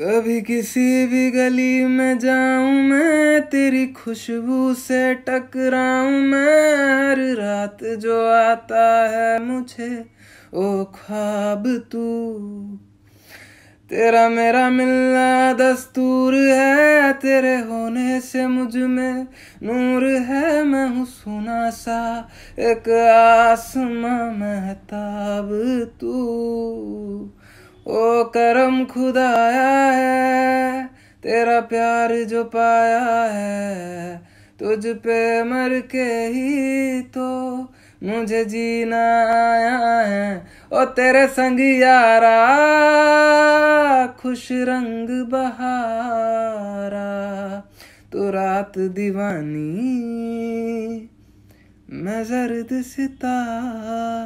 कभी किसी भी गली में जाऊं मैं तेरी खुशबू से टकराऊं मैं हर रात जो आता है मुझे ओ ख्वाब तू तेरा मेरा मिलना दस्तूर है तेरे होने से मुझ में नूर है मैं हूँ सुना सा एक आसमां महताब तू ओ करम खुदाया है तेरा प्यार जो पाया है तुझ पे मर के ही तो मुझे जीना आया है ओ तेरे संग यारा खुश रंग बहारा तो रात दीवानी मैं जर्द सितारा